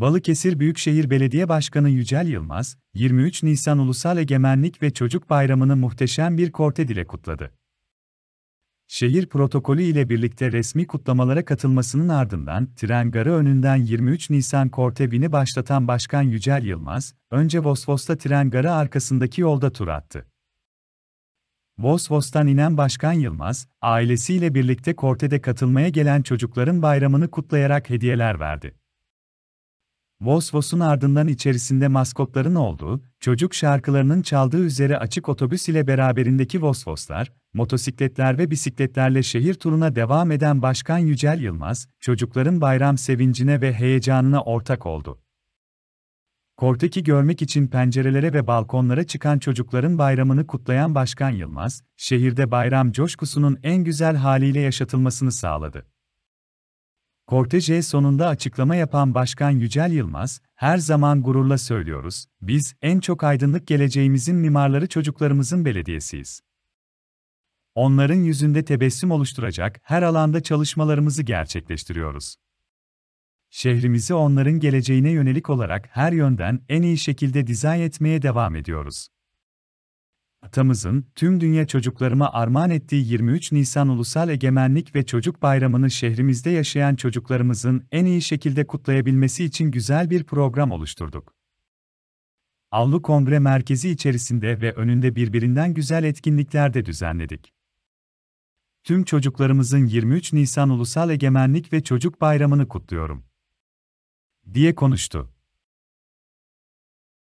Balıkesir Büyükşehir Belediye Başkanı Yücel Yılmaz, 23 Nisan Ulusal Egemenlik ve Çocuk Bayramı'nı muhteşem bir korted ile kutladı. Şehir protokolü ile birlikte resmi kutlamalara katılmasının ardından tren garı önünden 23 Nisan korte bini başlatan Başkan Yücel Yılmaz, önce Vosvos'ta tren garı arkasındaki yolda tur attı. Vosvos'tan inen Başkan Yılmaz, ailesiyle birlikte kortede katılmaya gelen çocukların bayramını kutlayarak hediyeler verdi. Vos Vos'un ardından içerisinde maskotların olduğu, çocuk şarkılarının çaldığı üzere açık otobüs ile beraberindeki Vos Voslar, motosikletler ve bisikletlerle şehir turuna devam eden Başkan Yücel Yılmaz, çocukların bayram sevincine ve heyecanına ortak oldu. Korteki görmek için pencerelere ve balkonlara çıkan çocukların bayramını kutlayan Başkan Yılmaz, şehirde bayram coşkusunun en güzel haliyle yaşatılmasını sağladı. Korteje sonunda açıklama yapan Başkan Yücel Yılmaz, her zaman gururla söylüyoruz, biz en çok aydınlık geleceğimizin mimarları çocuklarımızın belediyesiyiz. Onların yüzünde tebessüm oluşturacak her alanda çalışmalarımızı gerçekleştiriyoruz. Şehrimizi onların geleceğine yönelik olarak her yönden en iyi şekilde dizayn etmeye devam ediyoruz. Atamızın tüm dünya çocuklarıma armağan ettiği 23 Nisan Ulusal Egemenlik ve Çocuk Bayramı'nı şehrimizde yaşayan çocuklarımızın en iyi şekilde kutlayabilmesi için güzel bir program oluşturduk. Avlu Kongre Merkezi içerisinde ve önünde birbirinden güzel etkinlikler de düzenledik. Tüm çocuklarımızın 23 Nisan Ulusal Egemenlik ve Çocuk Bayramı'nı kutluyorum. diye konuştu.